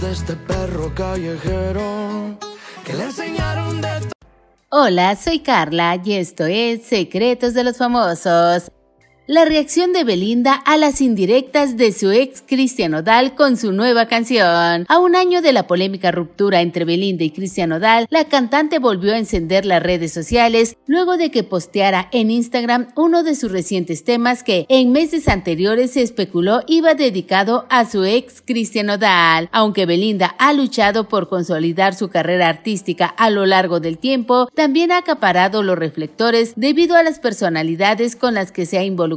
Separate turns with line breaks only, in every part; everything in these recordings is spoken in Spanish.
de este perro callejero que le enseñaron de Hola, soy Carla y esto es Secretos de los Famosos. La reacción de Belinda a las indirectas de su ex Cristian Odal con su nueva canción. A un año de la polémica ruptura entre Belinda y Cristian Odal, la cantante volvió a encender las redes sociales luego de que posteara en Instagram uno de sus recientes temas que en meses anteriores se especuló iba dedicado a su ex Cristian Odal. Aunque Belinda ha luchado por consolidar su carrera artística a lo largo del tiempo, también ha acaparado los reflectores debido a las personalidades con las que se ha involucrado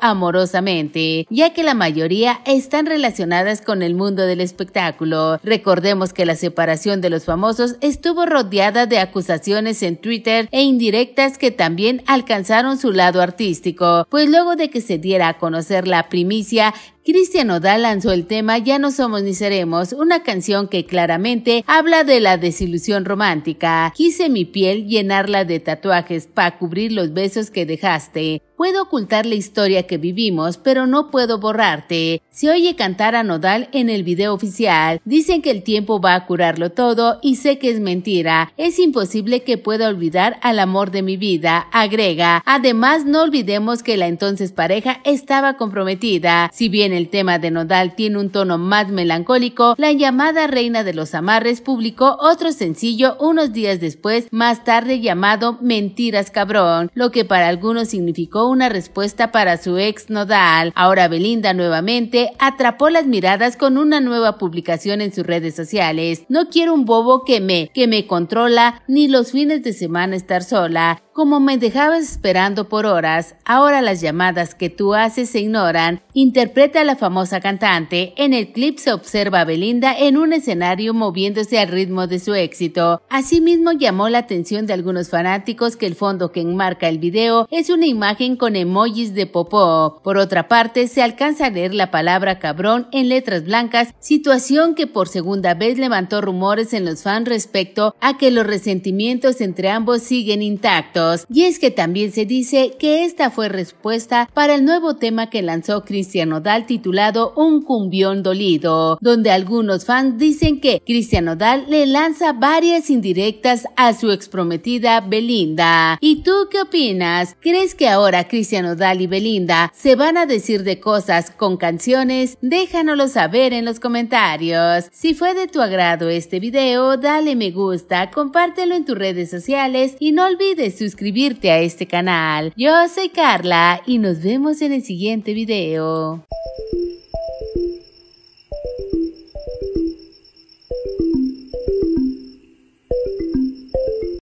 amorosamente, ya que la mayoría están relacionadas con el mundo del espectáculo. Recordemos que la separación de los famosos estuvo rodeada de acusaciones en Twitter e indirectas que también alcanzaron su lado artístico, pues luego de que se diera a conocer la primicia Cristian Nodal lanzó el tema Ya no somos ni seremos, una canción que claramente habla de la desilusión romántica. Quise mi piel llenarla de tatuajes para cubrir los besos que dejaste. Puedo ocultar la historia que vivimos, pero no puedo borrarte. Se oye cantar a Nodal en el video oficial. Dicen que el tiempo va a curarlo todo y sé que es mentira. Es imposible que pueda olvidar al amor de mi vida, agrega. Además, no olvidemos que la entonces pareja estaba comprometida. Si bien el tema de Nodal tiene un tono más melancólico, la llamada Reina de los Amarres publicó otro sencillo unos días después, más tarde llamado Mentiras Cabrón, lo que para algunos significó una respuesta para su ex Nodal. Ahora Belinda nuevamente atrapó las miradas con una nueva publicación en sus redes sociales. No quiero un bobo que me, que me controla, ni los fines de semana estar sola. Como me dejabas esperando por horas, ahora las llamadas que tú haces se ignoran, interpreta a la famosa cantante. En el clip se observa a Belinda en un escenario moviéndose al ritmo de su éxito. Asimismo llamó la atención de algunos fanáticos que el fondo que enmarca el video es una imagen con emojis de popó. Por otra parte, se alcanza a leer la palabra cabrón en letras blancas, situación que por segunda vez levantó rumores en los fans respecto a que los resentimientos entre ambos siguen intactos. Y es que también se dice que esta fue respuesta para el nuevo tema que lanzó Cristiano Dal titulado Un cumbión dolido, donde algunos fans dicen que Cristiano Dal le lanza varias indirectas a su exprometida Belinda. ¿Y tú qué opinas? ¿Crees que ahora Cristiano Dal y Belinda se van a decir de cosas con canciones? Déjanoslo saber en los comentarios. Si fue de tu agrado este video, dale me gusta, compártelo en tus redes sociales y no olvides suscribirte suscribirte a este canal. Yo soy Carla y nos vemos en el siguiente video.